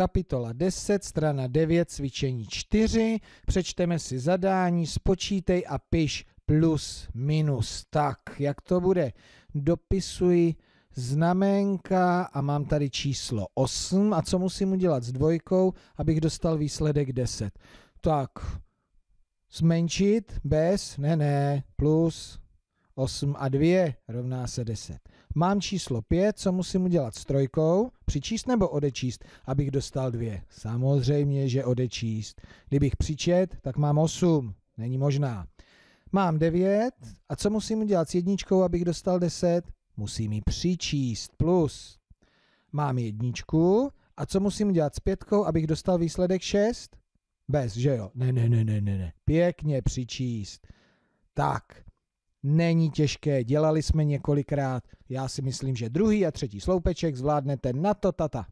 kapitola 10, strana 9, cvičení 4. Přečteme si zadání, spočítej a piš plus minus. Tak, jak to bude? Dopisuji znamenka a mám tady číslo 8. A co musím udělat s dvojkou, abych dostal výsledek 10? Tak, zmenšit, bez, ne, ne, plus, 8 a 2 rovná se 10. Mám číslo 5, co musím udělat s trojkou? Přičíst nebo odečíst, abych dostal 2? Samozřejmě, že odečíst. Kdybych přičet, tak mám 8. Není možná. Mám 9 a co musím udělat s jedničkou, abych dostal 10? Musím ji přičíst plus. Mám jedničku a co musím udělat s pětkou, abych dostal výsledek 6? Bez, že jo? Ne, ne, ne, ne, ne, ne. Pěkně přičíst. Tak, není těžké, dělali jsme několikrát, já si myslím, že druhý a třetí sloupeček zvládnete na to tata.